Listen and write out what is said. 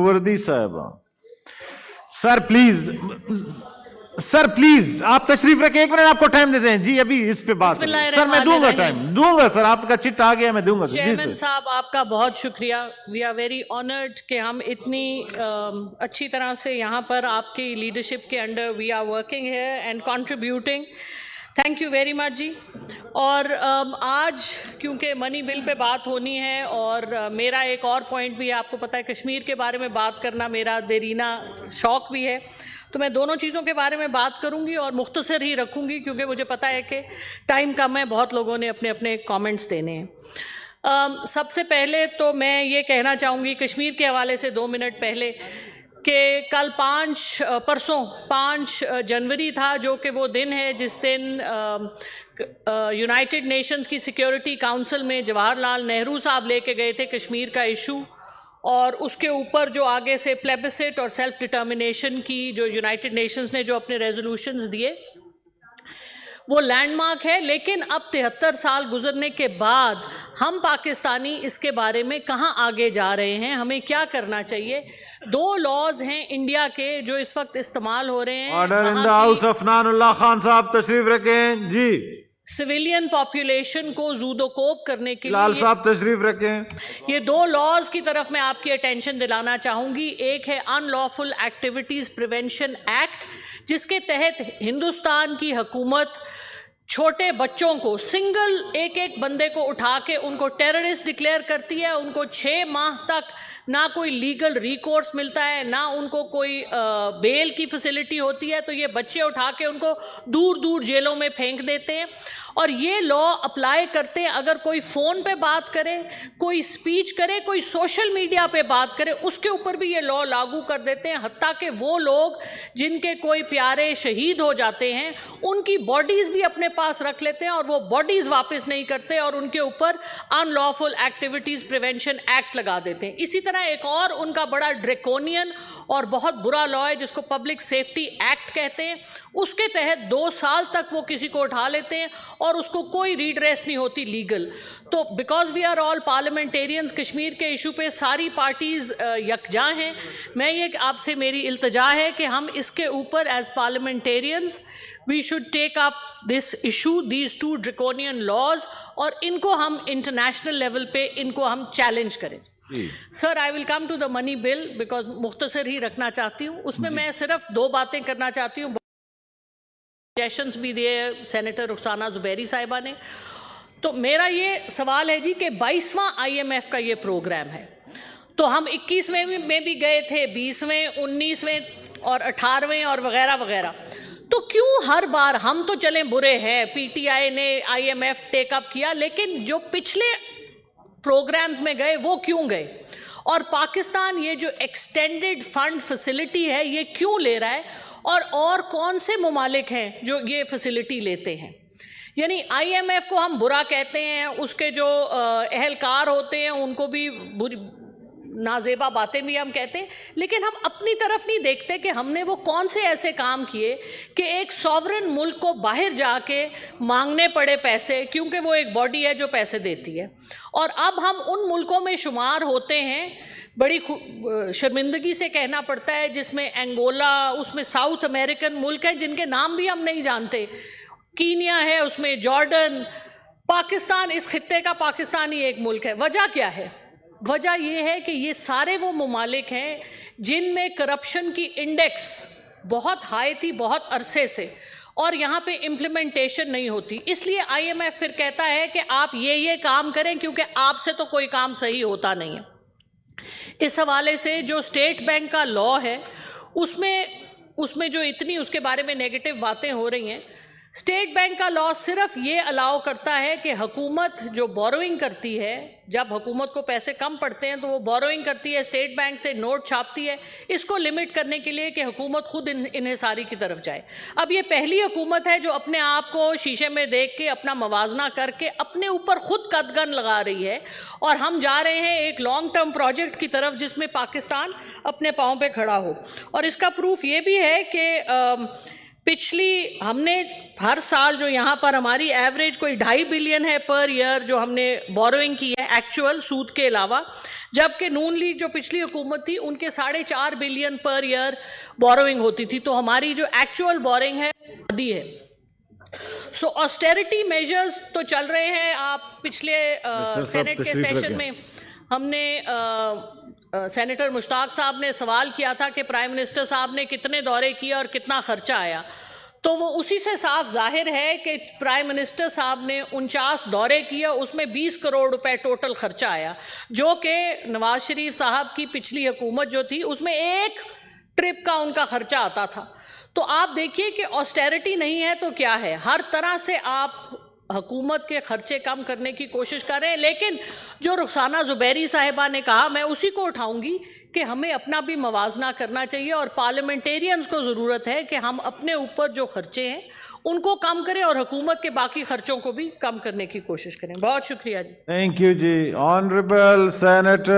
वर्दी साहब sir please sir please आप तशरीफ रखें एक मिनट आपको टाइम देते हैं जी अभी इस पे बात सर मैं दूंगा टाइम दूंगा सर आपका चिट आ गया मैं दूंगा चेयरमैन साहब आपका बहुत शुक्रिया वी आर वेरी ऑनर्ड कि हम इतनी uh, अच्छी तरह से यहाँ पर आपकी लीडरशिप के अंडर वी आर वर्किंग है and contributing thank you very much जी और um, आज क्योंकि मनी बिल पे बात होनी है और uh, मेरा एक और पॉइंट भी है आपको पता है कश्मीर के बारे में बात करना मेरा देरीना शौक भी है तो मैं दोनों चीज़ों के बारे में बात करूंगी और मुख्तसर ही रखूंगी क्योंकि मुझे पता है कि टाइम कम है बहुत लोगों ने अपने अपने कमेंट्स देने हैं um, सबसे पहले तो मैं ये कहना चाहूँगी कश्मीर के हवाले से दो मिनट पहले कि कल पाँच परसों पाँच जनवरी था जो कि वो दिन है जिस दिन यूनाइटेड नेशंस की सिक्योरिटी काउंसिल में जवाहरलाल नेहरू साहब लेके गए थे कश्मीर का इशू और उसके ऊपर जो आगे से प्लेबिसिट और सेल्फ डिटर्मिनेशन की जो यूनाइटेड नेशंस ने जो अपने रेजोल्यूशंस दिए वो लैंडमार्क है लेकिन अब तिहत्तर साल गुजरने के बाद हम पाकिस्तानी इसके बारे में कहाँ आगे जा रहे हैं हमें क्या करना चाहिए दो लॉज हैं इंडिया के जो इस वक्त इस्तेमाल हो रहे हैं order in the house Khan साहब तशरीफ रखें जी सिविलियन पॉपुलेशन को जूदोकोप करने के लाल लिए साहब तशरीफ रखें ये दो लॉज की तरफ मैं आपकी अटेंशन दिलाना चाहूंगी एक है अनलॉफुल एक्टिविटीज प्रिवेंशन एक्ट जिसके तहत हिंदुस्तान की हकूमत छोटे बच्चों को सिंगल एक एक बंदे को उठा के उनको टेररिस्ट डिक्लेयर करती है उनको छः माह तक ना कोई लीगल रिकोर्स मिलता है ना उनको कोई बेल की फैसिलिटी होती है तो ये बच्चे उठा के उनको दूर दूर जेलों में फेंक देते हैं और ये लॉ अप्लाई करते हैं अगर कोई फ़ोन पे बात करे कोई स्पीच करे कोई सोशल मीडिया पे बात करे उसके ऊपर भी ये लॉ लागू कर देते हैं हती कि वो लोग जिनके कोई प्यारे शहीद हो जाते हैं उनकी बॉडीज़ भी अपने पास रख लेते हैं और वो बॉडीज़ वापस नहीं करते और उनके ऊपर अनलॉफुल एक्टिविटीज़ प्रिवेंशन एक्ट लगा देते हैं इसी तरह एक और उनका बड़ा ड्रेकोनियन और बहुत बुरा लॉ है जिसको पब्लिक सेफ्टी एक्ट कहते हैं उसके तहत दो साल तक वो किसी को उठा लेते हैं और उसको कोई रीड्रेस नहीं होती लीगल तो because we are all parliamentarians Kashmir के इशू पे सारी पार्टीज़ यकजा हैं मैं ये आपसे मेरी इल्तजा है कि हम इसके ऊपर as parliamentarians we should take up this issue these two draconian laws और इनको हम इंटरनेशनल लेवल पे इनको हम चैलेंज करें sir I will come to the money bill because मुख्तसर ही रखना चाहती हूँ उसमें मैं सिर्फ दो बातें करना चाहती हूँ सजेशंस भी दिए सेनेटर रुखसाना जुबैरी साहिबा ने तो मेरा ये सवाल है जी कि बाईसवां आईएमएफ का ये प्रोग्राम है तो हम 21वें में भी गए थे 20वें 19वें और 18वें और वगैरह वगैरह तो क्यों हर बार हम तो चले बुरे हैं पीटीआई ने आईएमएफ टेकअप किया लेकिन जो पिछले प्रोग्राम्स में गए वो क्यों गए और पाकिस्तान ये जो एक्सटेंडेड फंड फैसिलिटी है ये क्यों ले रहा है और और कौन से ममालिक हैं जो ये फैसिलिटी लेते हैं यानी आईएमएफ को हम बुरा कहते हैं उसके जो अहलकार होते हैं उनको भी नाजेबा बातें भी हम कहते लेकिन हम अपनी तरफ नहीं देखते कि हमने वो कौन से ऐसे काम किए कि एक सॉवरन मुल्क को बाहर जाके मांगने पड़े पैसे क्योंकि वो एक बॉडी है जो पैसे देती है और अब हम उन मुल्कों में शुमार होते हैं बड़ी शर्मिंदगी से कहना पड़ता है जिसमें एंगोला उसमें साउथ अमेरिकन मुल्क हैं जिनके नाम भी हम नहीं जानते कीनिया है उसमें जॉर्डन पाकिस्तान इस खत्े का पाकिस्तान ही एक मुल्क है वजह क्या है वजह यह है कि ये सारे वो ममालिक हैं जिनमें करप्शन की इंडेक्स बहुत हाई थी बहुत अरसे से और यहाँ पे इम्प्लीमेंटेशन नहीं होती इसलिए आईएमएफ फिर कहता है कि आप ये ये काम करें क्योंकि आपसे तो कोई काम सही होता नहीं है इस हवाले से जो स्टेट बैंक का लॉ है उसमें उसमें जो इतनी उसके बारे में नेगेटिव बातें हो रही हैं स्टेट बैंक का लॉ सिर्फ ये अलाउ करता है कि हुकूमत जो बोरोइंग करती है जब हुकूमत को पैसे कम पड़ते हैं तो वो बोरोइंग करती है स्टेट बैंक से नोट छापती है इसको लिमिट करने के लिए कि हुकूमत खुद इन्हसारी की तरफ जाए अब ये पहली हुकूमत है जो अपने आप को शीशे में देख के अपना मवाजना करके अपने ऊपर खुद कदगन लगा रही है और हम जा रहे हैं एक लॉन्ग टर्म प्रोजेक्ट की तरफ जिसमें पाकिस्तान अपने पाँव पर खड़ा हो और इसका प्रूफ ये भी है कि पिछली हमने हर साल जो यहाँ पर हमारी एवरेज कोई ढाई बिलियन है पर ईयर जो हमने बोरोइंग की है एक्चुअल सूद के अलावा जबकि नून लीग जो पिछली हुकूमत थी उनके साढ़े चार बिलियन पर ईयर बोरोइंग होती थी तो हमारी जो एक्चुअल बोरिंग है दी है सो ऑस्टेरिटी मेजर्स तो चल रहे हैं आप पिछले सेनेट के सेशन में हमने सेनेटर मुश्ताक साहब ने सवाल किया था कि प्राइम मिनिस्टर साहब ने कितने दौरे किए और कितना खर्चा आया तो वो उसी से साफ जाहिर है कि प्राइम मिनिस्टर साहब ने उनचास दौरे किए उसमें 20 करोड़ रुपए टोटल खर्चा आया जो कि नवाज शरीफ साहब की पिछली हुकूमत जो थी उसमें एक ट्रिप का उनका खर्चा आता था तो आप देखिए कि ऑस्टेरिटी नहीं है तो क्या है हर तरह से आप हकूमत के खर्चे कम करने की कोशिश कर रहे हैं लेकिन जो रुखसाना ज़ुबैरी साहिबा ने कहा मैं उसी को उठाऊंगी कि हमें अपना भी मवाजना करना चाहिए और पार्लियामेंटेरियंस को ज़रूरत है कि हम अपने ऊपर जो खर्चे हैं उनको कम करें और हकूमत के बाकी खर्चों को भी कम करने की कोशिश करें बहुत शुक्रिया जी थैंक यू जी ऑनरेबल सेनेटर